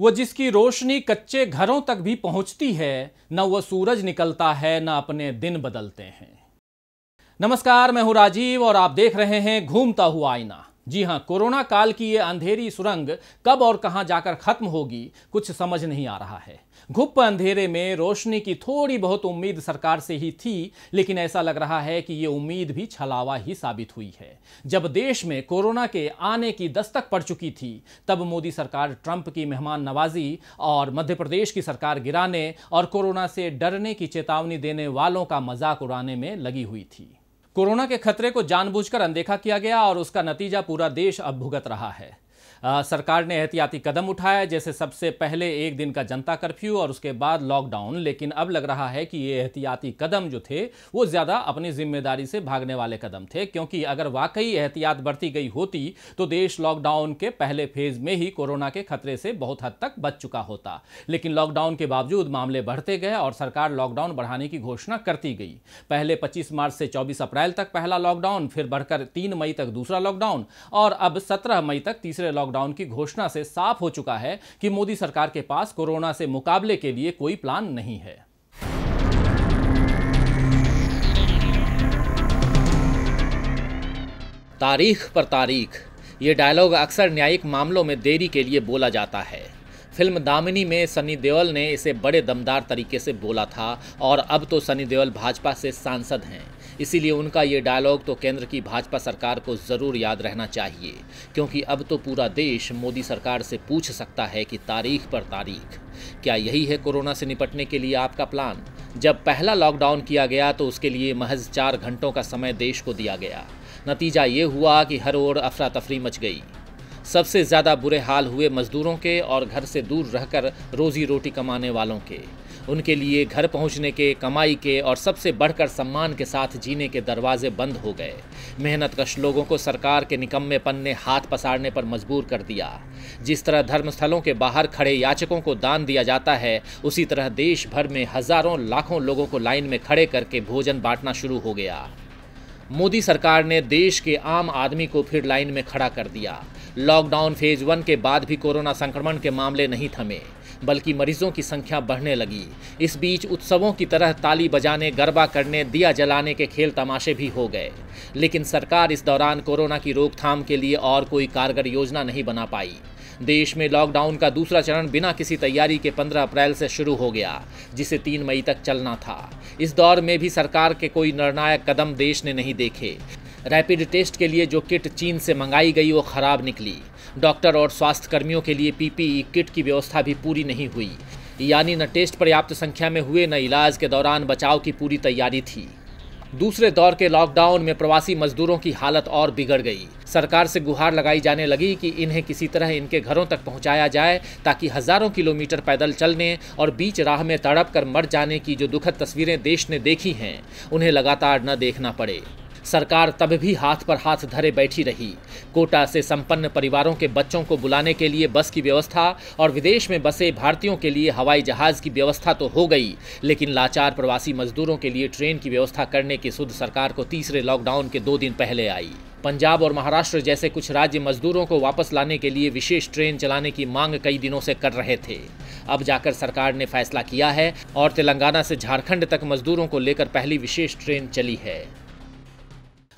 वो जिसकी रोशनी कच्चे घरों तक भी पहुंचती है न वह सूरज निकलता है न अपने दिन बदलते हैं नमस्कार मैं हूं राजीव और आप देख रहे हैं घूमता हुआ आईना जी हां कोरोना काल की ये अंधेरी सुरंग कब और कहां जाकर खत्म होगी कुछ समझ नहीं आ रहा है घुप अंधेरे में रोशनी की थोड़ी बहुत उम्मीद सरकार से ही थी लेकिन ऐसा लग रहा है कि ये उम्मीद भी छलावा ही साबित हुई है जब देश में कोरोना के आने की दस्तक पड़ चुकी थी तब मोदी सरकार ट्रंप की मेहमान नवाजी और मध्य प्रदेश की सरकार गिराने और कोरोना से डरने की चेतावनी देने वालों का मजाक उड़ाने में लगी हुई थी कोरोना के खतरे को जानबूझकर अनदेखा किया गया और उसका नतीजा पूरा देश अब भुगत रहा है सरकार ने एहतियाती कदम उठाया जैसे सबसे पहले एक दिन का जनता कर्फ्यू और उसके बाद लॉकडाउन लेकिन अब लग रहा है कि ये एहतियाती कदम जो थे वो ज़्यादा अपनी जिम्मेदारी से भागने वाले कदम थे क्योंकि अगर वाकई एहतियात बरती गई होती तो देश लॉकडाउन के पहले फेज में ही कोरोना के खतरे से बहुत हद तक बच चुका होता लेकिन लॉकडाउन के बावजूद मामले बढ़ते गए और सरकार लॉकडाउन बढ़ाने की घोषणा करती गई पहले 25 मार्च से 24 अप्रैल तक पहला लॉकडाउन फिर बढ़कर 3 मई तक दूसरा लॉकडाउन और अब 17 मई तक तीसरे लॉकडाउन लॉकडाउन की घोषणा से साफ हो चुका है कि मोदी सरकार के पास कोरोना से मुकाबले के लिए कोई प्लान नहीं है तारीख पर तारीख ये डायलॉग अक्सर न्यायिक मामलों में देरी के लिए बोला जाता है फिल्म दामिनी में सनी देओल ने इसे बड़े दमदार तरीके से बोला था और अब तो सनी देओल भाजपा से सांसद हैं इसीलिए उनका ये डायलॉग तो केंद्र की भाजपा सरकार को ज़रूर याद रहना चाहिए क्योंकि अब तो पूरा देश मोदी सरकार से पूछ सकता है कि तारीख पर तारीख क्या यही है कोरोना से निपटने के लिए आपका प्लान जब पहला लॉकडाउन किया गया तो उसके लिए महज चार घंटों का समय देश को दिया गया नतीजा ये हुआ कि हर ओर अफरा तफरी मच गई सबसे ज़्यादा बुरे हाल हुए मजदूरों के और घर से दूर रहकर रोजी रोटी कमाने वालों के उनके लिए घर पहुंचने के कमाई के और सबसे बढ़कर सम्मान के साथ जीने के दरवाजे बंद हो गए मेहनत कश लोगों को सरकार के निकम्मेपन ने हाथ पसारने पर मजबूर कर दिया जिस तरह धर्मस्थलों के बाहर खड़े याचकों को दान दिया जाता है उसी तरह देश भर में हजारों लाखों लोगों को लाइन में खड़े करके भोजन बांटना शुरू हो गया मोदी सरकार ने देश के आम आदमी को फिर लाइन में खड़ा कर दिया लॉकडाउन फेज वन के बाद भी कोरोना संक्रमण के मामले नहीं थमे बल्कि मरीजों की संख्या बढ़ने लगी इस बीच उत्सवों की तरह ताली बजाने गरबा करने दिया जलाने के खेल तमाशे भी हो गए लेकिन सरकार इस दौरान कोरोना की रोकथाम के लिए और कोई कारगर योजना नहीं बना पाई देश में लॉकडाउन का दूसरा चरण बिना किसी तैयारी के 15 अप्रैल से शुरू हो गया जिसे 3 मई तक चलना था इस दौर में भी सरकार के कोई निर्णायक कदम देश ने नहीं देखे रैपिड टेस्ट के लिए जो किट चीन से मंगाई गई वो खराब निकली डॉक्टर और स्वास्थ्य कर्मियों के लिए पीपीई किट की व्यवस्था भी पूरी नहीं हुई यानी न टेस्ट पर्याप्त संख्या में हुए न इलाज के दौरान बचाव की पूरी तैयारी थी दूसरे दौर के लॉकडाउन में प्रवासी मजदूरों की हालत और बिगड़ गई सरकार से गुहार लगाई जाने लगी कि इन्हें किसी तरह इनके घरों तक पहुंचाया जाए ताकि हजारों किलोमीटर पैदल चलने और बीच राह में तड़प कर मर जाने की जो दुखद तस्वीरें देश ने देखी हैं उन्हें लगातार न देखना पड़े सरकार तब भी हाथ पर हाथ धरे बैठी रही कोटा से संपन्न परिवारों के बच्चों को बुलाने के लिए बस की व्यवस्था और विदेश में बसे भारतीयों के लिए हवाई जहाज की व्यवस्था तो हो गई लेकिन लाचार प्रवासी मजदूरों के लिए ट्रेन की व्यवस्था करने की सुध सरकार को तीसरे लॉकडाउन के दो दिन पहले आई पंजाब और महाराष्ट्र जैसे कुछ राज्य मजदूरों को वापस लाने के लिए विशेष ट्रेन चलाने की मांग कई दिनों से कर रहे थे अब जाकर सरकार ने फैसला किया है और तेलंगाना से झारखंड तक मजदूरों को लेकर पहली विशेष ट्रेन चली है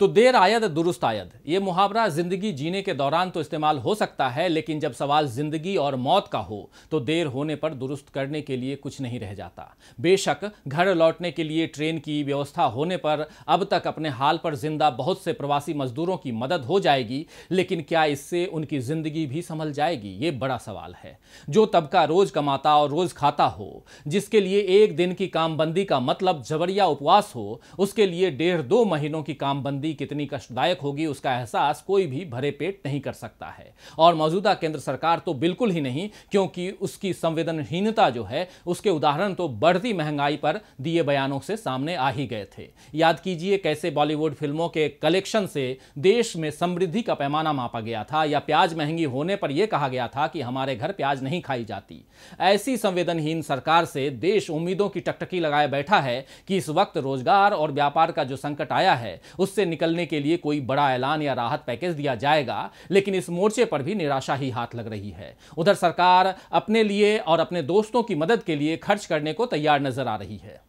तो देर आयद दुरुस्त आयद ये मुहावरा जिंदगी जीने के दौरान तो इस्तेमाल हो सकता है लेकिन जब सवाल जिंदगी और मौत का हो तो देर होने पर दुरुस्त करने के लिए कुछ नहीं रह जाता बेशक घर लौटने के लिए ट्रेन की व्यवस्था होने पर अब तक अपने हाल पर जिंदा बहुत से प्रवासी मजदूरों की मदद हो जाएगी लेकिन क्या इससे उनकी जिंदगी भी संभल जाएगी ये बड़ा सवाल है जो तबका रोज कमाता और रोज खाता हो जिसके लिए एक दिन की कामबंदी का मतलब जबरिया उपवास हो उसके लिए डेढ़ दो महीनों की कामबंदी स्थिति कितनी कष्टदायक होगी उसका एहसास कोई भी भरे पेट नहीं कर सकता है और मौजूदा केंद्र सरकार तो बिल्कुल ही नहीं क्योंकि उसकी संवेदनहीनता जो है उसके उदाहरण तो बढ़ती महंगाई पर दिए बयानों से सामने आ ही गए थे याद कीजिए कैसे बॉलीवुड फिल्मों के कलेक्शन से देश में समृद्धि का पैमाना मापा गया था या प्याज महंगी होने पर यह कहा गया था कि हमारे घर प्याज नहीं खाई जाती ऐसी संवेदनहीन सरकार से देश उम्मीदों की टकटकी लगाए बैठा है कि इस वक्त रोजगार और व्यापार का जो संकट आया है उससे निकलने के लिए कोई बड़ा ऐलान या राहत पैकेज दिया जाएगा लेकिन इस मोर्चे पर भी निराशा ही हाथ लग रही है उधर सरकार अपने लिए और अपने दोस्तों की मदद के लिए खर्च करने को तैयार नजर आ रही है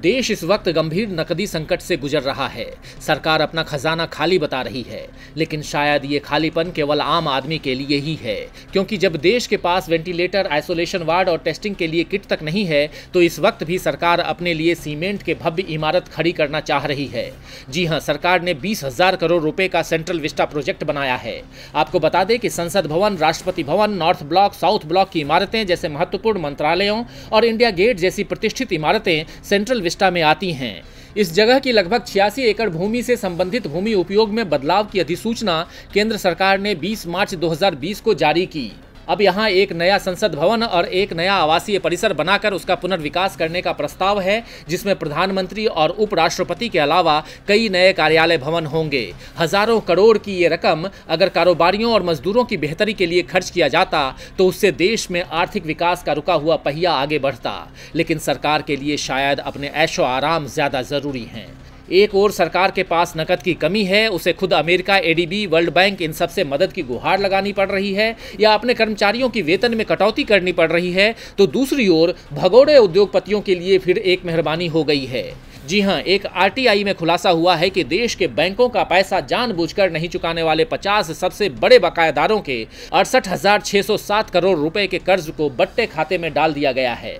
देश इस वक्त गंभीर नकदी संकट से गुजर रहा है सरकार अपना खजाना खाली बता रही है लेकिन शायद ये खालीपन केवल आम आदमी के लिए ही है क्योंकि जब देश के पास वेंटिलेटर आइसोलेशन वार्ड और टेस्टिंग के लिए किट तक नहीं है तो इस वक्त भी सरकार अपने लिए सीमेंट के भव्य इमारत खड़ी करना चाह रही है जी हाँ सरकार ने बीस हजार करोड़ रुपए का सेंट्रल विस्टा प्रोजेक्ट बनाया है आपको बता दें कि संसद भवन राष्ट्रपति भवन नॉर्थ ब्लॉक साउथ ब्लॉक की इमारतें जैसे महत्वपूर्ण मंत्रालयों और इंडिया गेट जैसी प्रतिष्ठित इमारतें सेंट्रल विस्टा में आती हैं इस जगह की लगभग छियासी एकड़ भूमि से संबंधित भूमि उपयोग में बदलाव की अधिसूचना केंद्र सरकार ने 20 मार्च 2020 को जारी की अब यहाँ एक नया संसद भवन और एक नया आवासीय परिसर बनाकर उसका पुनर्विकास करने का प्रस्ताव है जिसमें प्रधानमंत्री और उपराष्ट्रपति के अलावा कई नए कार्यालय भवन होंगे हजारों करोड़ की ये रकम अगर कारोबारियों और मजदूरों की बेहतरी के लिए खर्च किया जाता तो उससे देश में आर्थिक विकास का रुका हुआ पहिया आगे बढ़ता लेकिन सरकार के लिए शायद अपने ऐशो आराम ज़्यादा ज़रूरी हैं एक और सरकार के पास नकद की कमी है उसे खुद अमेरिका एडीबी वर्ल्ड बैंक इन सब से मदद की गुहार लगानी पड़ रही है या अपने कर्मचारियों की वेतन में कटौती करनी पड़ रही है तो दूसरी ओर भगोड़े उद्योगपतियों के लिए फिर एक मेहरबानी हो गई है जी हां एक आरटीआई में खुलासा हुआ है कि देश के बैंकों का पैसा जानबूझकर नहीं चुकाने वाले 50 सबसे बड़े बकायादारों के अड़सठ करोड़ रुपए के कर्ज को बट्टे खाते में डाल दिया गया है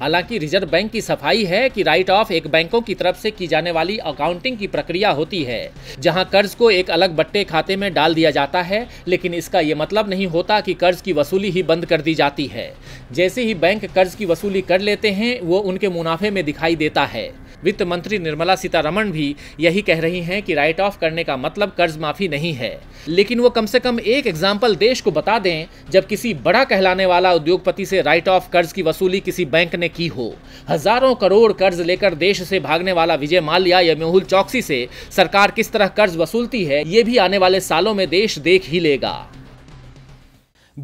हालांकि रिजर्व बैंक की सफाई है कि राइट ऑफ एक बैंकों की तरफ से की जाने वाली अकाउंटिंग की प्रक्रिया होती है जहां कर्ज को एक अलग बट्टे खाते में डाल दिया जाता है लेकिन इसका ये मतलब नहीं होता कि कर्ज की वसूली ही बंद कर दी जाती है जैसे ही बैंक कर्ज की वसूली कर लेते हैं वो उनके मुनाफे में दिखाई देता है वित्त मंत्री निर्मला सीतारमण भी यही कह रही हैं कि राइट ऑफ करने का मतलब कर्ज माफी नहीं है लेकिन वो कम से कम एक एग्जाम्पल देश को बता दें जब किसी बड़ा कहलाने वाला उद्योगपति से राइट ऑफ कर्ज की वसूली किसी बैंक ने की हो हजारों करोड़ कर्ज लेकर देश से भागने वाला विजय माल्या या मेहुल चौकसी से सरकार किस तरह कर्ज वसूलती है ये भी आने वाले सालों में देश देख ही लेगा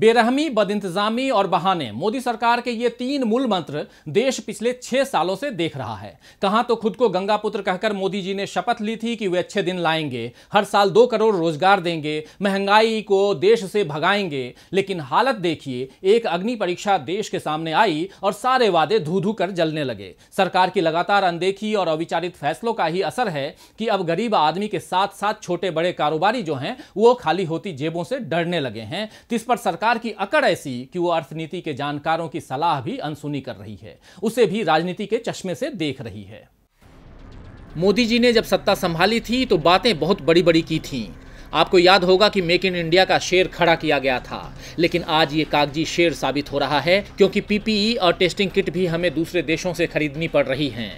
बेरहमी बदइंतजामी और बहाने मोदी सरकार के ये तीन मूल मंत्र देश पिछले छह सालों से देख रहा है कहा तो खुद को गंगा पुत्र कहकर मोदी जी ने शपथ ली थी कि वे अच्छे दिन लाएंगे हर साल दो करोड़ रोजगार देंगे महंगाई को देश से भगाएंगे लेकिन हालत देखिए एक अग्नि परीक्षा देश के सामने आई और सारे वादे धू धू कर जलने लगे सरकार की लगातार अनदेखी और अविचारित फैसलों का ही असर है कि अब गरीब आदमी के साथ साथ छोटे बड़े कारोबारी जो हैं वो खाली होती जेबों से डरने लगे हैं इस पर सरकार सरकार की अकड़ ऐसी कि वो अर्थनीति के जानकारों की सलाह भी अनसुनी कर रही है उसे भी राजनीति के चश्मे से देख रही है मोदी जी ने जब सत्ता संभाली थी तो बातें बहुत बड़ी बड़ी की थीं आपको याद होगा कि मेक इन इंडिया का शेर खड़ा किया गया था लेकिन आज ये कागजी शेर साबित हो रहा है क्योंकि पीपीई और टेस्टिंग किट भी हमें दूसरे देशों से खरीदनी पड़ रही हैं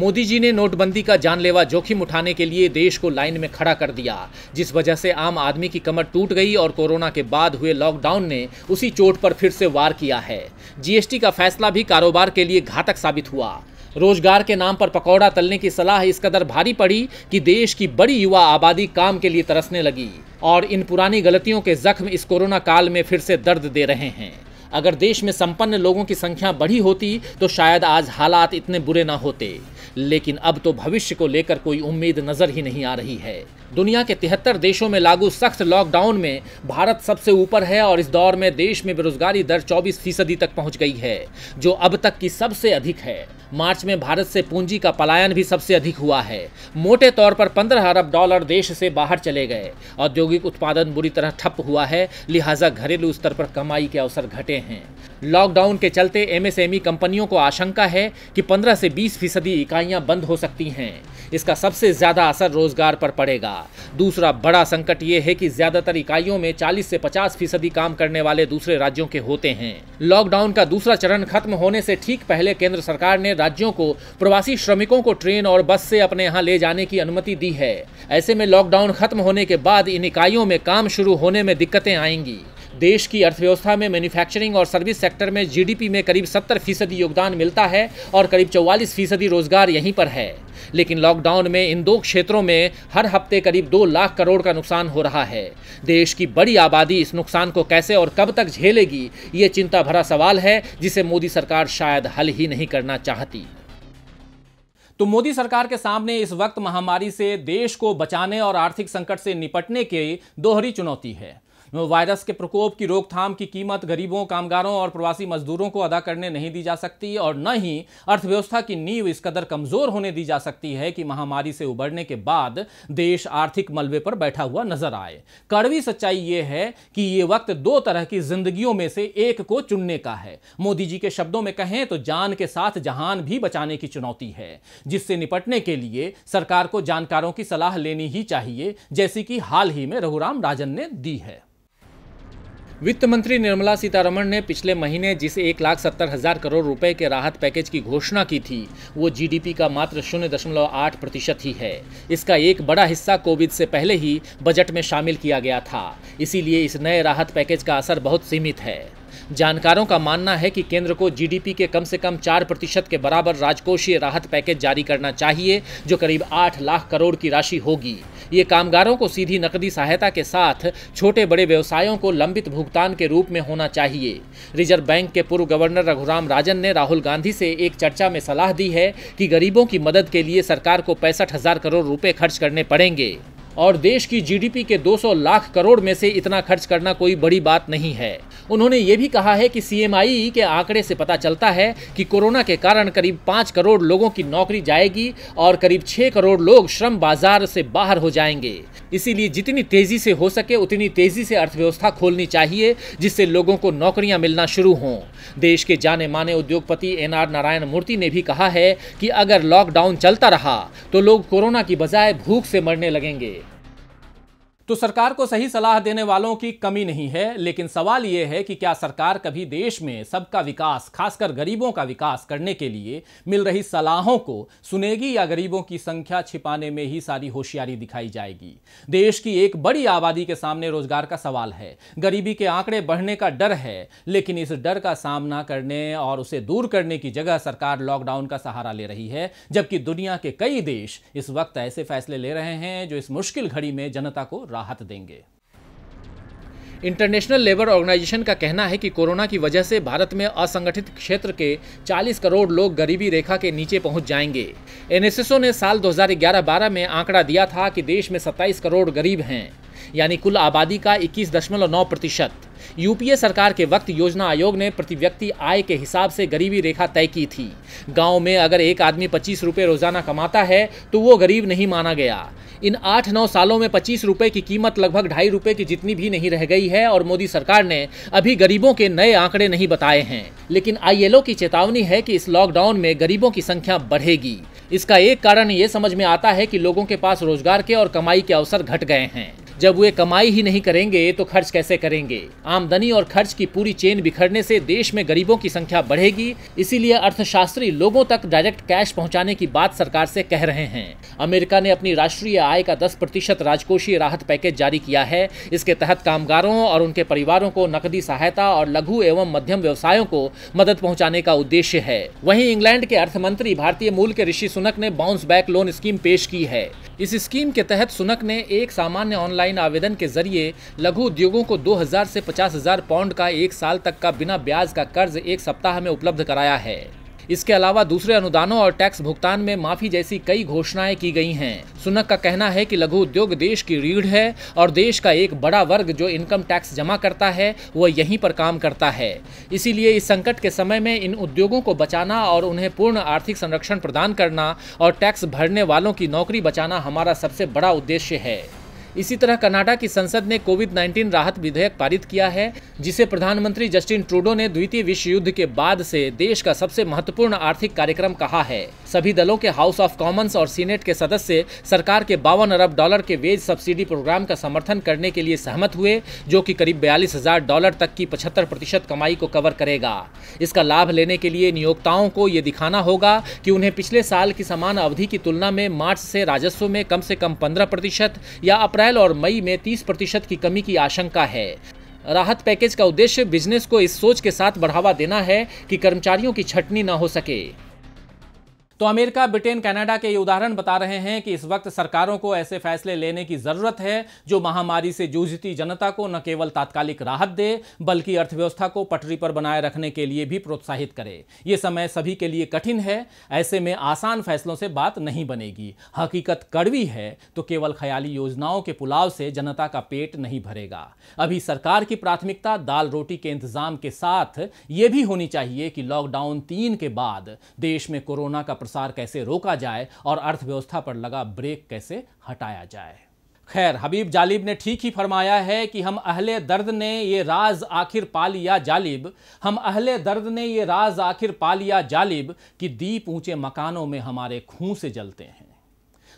मोदी जी ने नोटबंदी का जानलेवा जोखिम उठाने के लिए देश को लाइन में खड़ा कर दिया जिस वजह से आम आदमी की कमर टूट गई और कोरोना के बाद हुए लॉकडाउन ने उसी चोट पर फिर से वार किया है जीएसटी का फैसला भी कारोबार के लिए घातक साबित हुआ रोजगार के नाम पर पकौड़ा तलने की सलाह इस कदर भारी पड़ी कि देश की बड़ी युवा आबादी काम के लिए तरसने लगी और इन पुरानी गलतियों के जख्म इस कोरोना काल में फिर से दर्द दे रहे हैं अगर देश में संपन्न लोगों की संख्या बढ़ी होती तो शायद आज हालात इतने बुरे ना होते लेकिन अब तो भविष्य को लेकर कोई उम्मीद नजर ही नहीं आ रही है दुनिया के तिहत्तर देशों में लागू सख्त लॉकडाउन में भारत सबसे ऊपर है और इस दौर में देश में बेरोजगारी दर 24 फीसदी तक पहुंच गई है जो अब तक की सबसे अधिक है मार्च में भारत से पूंजी का पलायन भी सबसे अधिक हुआ है मोटे तौर पर 15 अरब डॉलर देश से बाहर चले गए औद्योगिक उत्पादन बुरी तरह ठप हुआ है लिहाजा घरेलू स्तर पर कमाई के अवसर घटे हैं लॉकडाउन के चलते एमएसएमई e कंपनियों को आशंका है कि 15 से 20 फीसदी इकाइयाँ बंद हो सकती हैं इसका सबसे ज़्यादा असर रोजगार पर पड़ेगा दूसरा बड़ा संकट ये है कि ज़्यादातर इकाइयों में 40 से 50 फीसदी काम करने वाले दूसरे राज्यों के होते हैं लॉकडाउन का दूसरा चरण खत्म होने से ठीक पहले केंद्र सरकार ने राज्यों को प्रवासी श्रमिकों को ट्रेन और बस से अपने यहाँ ले जाने की अनुमति दी है ऐसे में लॉकडाउन खत्म होने के बाद इन इकाइयों में काम शुरू होने में दिक्कतें आएंगी देश की अर्थव्यवस्था में मैन्युफैक्चरिंग और सर्विस सेक्टर में जीडीपी में करीब 70 फीसदी योगदान मिलता है और करीब 44 फीसदी रोजगार यहीं पर है लेकिन लॉकडाउन में इन दो क्षेत्रों में हर हफ्ते करीब दो लाख करोड़ का नुकसान हो रहा है देश की बड़ी आबादी इस नुकसान को कैसे और कब तक झेलेगी ये चिंता भरा सवाल है जिसे मोदी सरकार शायद हल ही नहीं करना चाहती तो मोदी सरकार के सामने इस वक्त महामारी से देश को बचाने और आर्थिक संकट से निपटने की दोहरी चुनौती है वायरस के प्रकोप की रोकथाम की कीमत गरीबों कामगारों और प्रवासी मजदूरों को अदा करने नहीं दी जा सकती और न ही अर्थव्यवस्था की नींव इस कदर कमजोर होने दी जा सकती है कि महामारी से उबरने के बाद देश आर्थिक मलबे पर बैठा हुआ नजर आए कड़वी सच्चाई ये है कि ये वक्त दो तरह की जिंदगियों में से एक को चुनने का है मोदी जी के शब्दों में कहें तो जान के साथ जहान भी बचाने की चुनौती है जिससे निपटने के लिए सरकार को जानकारों की सलाह लेनी ही चाहिए जैसी कि हाल ही में रघुराम राजन ने दी है वित्त मंत्री निर्मला सीतारमण ने पिछले महीने जिस एक लाख सत्तर हजार करोड़ रुपए के राहत पैकेज की घोषणा की थी वो जीडीपी का मात्र शून्य दशमलव आठ प्रतिशत ही है इसका एक बड़ा हिस्सा कोविड से पहले ही बजट में शामिल किया गया था इसीलिए इस नए राहत पैकेज का असर बहुत सीमित है जानकारों का मानना है कि केंद्र को जीडीपी के कम से कम चार प्रतिशत के बराबर राजकोषीय राहत पैकेज जारी करना चाहिए जो करीब आठ लाख करोड़ की राशि होगी ये कामगारों को सीधी नकदी सहायता के साथ छोटे बड़े व्यवसायों को लंबित भुगतान के रूप में होना चाहिए रिजर्व बैंक के पूर्व गवर्नर रघुराम राजन ने राहुल गांधी से एक चर्चा में सलाह दी है कि गरीबों की मदद के लिए सरकार को पैंसठ हजार करोड़ रुपए खर्च करने पड़ेंगे और देश की जीडीपी के 200 लाख करोड़ में से इतना खर्च करना कोई बड़ी बात नहीं है उन्होंने ये भी कहा है कि सीएमआई के आंकड़े से पता चलता है कि कोरोना के कारण करीब पाँच करोड़ लोगों की नौकरी जाएगी और करीब छः करोड़ लोग श्रम बाजार से बाहर हो जाएंगे इसीलिए जितनी तेजी से हो सके उतनी तेजी से अर्थव्यवस्था खोलनी चाहिए जिससे लोगों को नौकरियां मिलना शुरू हों देश के जाने माने उद्योगपति एन आर नारायण मूर्ति ने भी कहा है कि अगर लॉकडाउन चलता रहा तो लोग कोरोना की बजाय भूख से मरने लगेंगे तो सरकार को सही सलाह देने वालों की कमी नहीं है लेकिन सवाल यह है कि क्या सरकार कभी देश में सबका विकास खासकर गरीबों का विकास करने के लिए मिल रही सलाहों को सुनेगी या गरीबों की संख्या छिपाने में ही सारी होशियारी दिखाई जाएगी देश की एक बड़ी आबादी के सामने रोजगार का सवाल है गरीबी के आंकड़े बढ़ने का डर है लेकिन इस डर का सामना करने और उसे दूर करने की जगह सरकार लॉकडाउन का सहारा ले रही है जबकि दुनिया के कई देश इस वक्त ऐसे फैसले ले रहे हैं जो इस मुश्किल घड़ी में जनता को राहत देंगे इंटरनेशनल लेबर ऑर्गेनाइजेशन का कहना है कि कोरोना की वजह से भारत में असंगठित क्षेत्र के 40 करोड़ लोग गरीबी रेखा के नीचे पहुंच जाएंगे एनएसएसओ ने साल 2011-12 में आंकड़ा दिया था कि देश में 27 करोड़ गरीब हैं यानी कुल आबादी का 21.9 प्रतिशत यूपीए सरकार के वक्त योजना आयोग ने प्रति व्यक्ति आय के हिसाब से गरीबी रेखा तय की थी गांव में अगर एक आदमी पच्चीस रुपये रोजाना कमाता है तो वो गरीब नहीं माना गया इन आठ नौ सालों में पच्चीस रुपये की कीमत लगभग ढाई रुपये की जितनी भी नहीं रह गई है और मोदी सरकार ने अभी गरीबों के नए आंकड़े नहीं बताए हैं लेकिन आईएलओ की चेतावनी है कि इस लॉकडाउन में गरीबों की संख्या बढ़ेगी इसका एक कारण ये समझ में आता है कि लोगों के पास रोजगार के और कमाई के अवसर घट गए हैं जब वे कमाई ही नहीं करेंगे तो खर्च कैसे करेंगे आमदनी और खर्च की पूरी चेन बिखरने से देश में गरीबों की संख्या बढ़ेगी इसीलिए अर्थशास्त्री लोगों तक डायरेक्ट कैश पहुंचाने की बात सरकार से कह रहे हैं अमेरिका ने अपनी राष्ट्रीय आय का दस प्रतिशत राजकोषीय राहत पैकेज जारी किया है इसके तहत कामगारों और उनके परिवारों को नकदी सहायता और लघु एवं मध्यम व्यवसायों को मदद पहुंचाने का उद्देश्य है वहीं इंग्लैंड के अर्थमंत्री भारतीय मूल के ऋषि सुनक ने बाउंस बैक लोन स्कीम पेश की है इस स्कीम के तहत सुनक ने एक सामान्य ऑनलाइन आवेदन के जरिए लघु उद्योगों को 2000 से 50000 पाउंड का एक साल तक का बिना ब्याज का कर्ज एक सप्ताह में उपलब्ध कराया है इसके अलावा दूसरे अनुदानों और टैक्स भुगतान में माफी जैसी कई घोषणाएं की गई हैं सुनक का कहना है कि लघु उद्योग देश की रीढ़ है और देश का एक बड़ा वर्ग जो इनकम टैक्स जमा करता है वह यहीं पर काम करता है इसीलिए इस संकट के समय में इन उद्योगों को बचाना और उन्हें पूर्ण आर्थिक संरक्षण प्रदान करना और टैक्स भरने वालों की नौकरी बचाना हमारा सबसे बड़ा उद्देश्य है इसी तरह कनाडा की संसद ने कोविड 19 राहत विधेयक पारित किया है जिसे प्रधानमंत्री जस्टिन ट्रूडो ने द्वितीय विश्व युद्ध के बाद से देश का सबसे महत्वपूर्ण आर्थिक कार्यक्रम कहा है सभी दलों के हाउस ऑफ कॉमन्स और सीनेट के सदस्य सरकार के बावन अरब डॉलर के वेज सब्सिडी प्रोग्राम का समर्थन करने के लिए सहमत हुए जो कि करीब बयालीस हजार डॉलर तक की पचहत्तर प्रतिशत कमाई को कवर करेगा इसका लाभ लेने के लिए नियोक्ताओं को ये दिखाना होगा कि उन्हें पिछले साल की समान अवधि की तुलना में मार्च से राजस्व में कम से कम पंद्रह प्रतिशत या अप्रैल अप्रैल और मई में 30 प्रतिशत की कमी की आशंका है राहत पैकेज का उद्देश्य बिजनेस को इस सोच के साथ बढ़ावा देना है कि कर्मचारियों की छटनी न हो सके तो अमेरिका ब्रिटेन कनाडा के ये उदाहरण बता रहे हैं कि इस वक्त सरकारों को ऐसे फैसले लेने की जरूरत है जो महामारी से जूझती जनता को न केवल तात्कालिक राहत दे बल्कि अर्थव्यवस्था को पटरी पर बनाए रखने के लिए भी प्रोत्साहित करे ये समय सभी के लिए कठिन है ऐसे में आसान फैसलों से बात नहीं बनेगी हकीकत कड़वी है तो केवल ख्याली योजनाओं के पुलाव से जनता का पेट नहीं भरेगा अभी सरकार की प्राथमिकता दाल रोटी के इंतजाम के साथ ये भी होनी चाहिए कि लॉकडाउन तीन के बाद देश में कोरोना का प्रसार कैसे रोका जाए और अर्थव्यवस्था पर लगा ब्रेक कैसे हटाया जाए खैर हबीब जालिब ने ठीक ही फरमाया है कि हम अहले दर्द ने ये राज आखिर पा लिया जालिब हम अहले दर्द ने ये राज आखिर पा लिया जालिब कि दीप ऊंचे मकानों में हमारे खूं से जलते हैं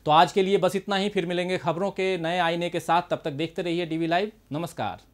तो आज के लिए बस इतना ही फिर मिलेंगे खबरों के नए आईने के साथ तब तक देखते रहिए डीवी लाइव नमस्कार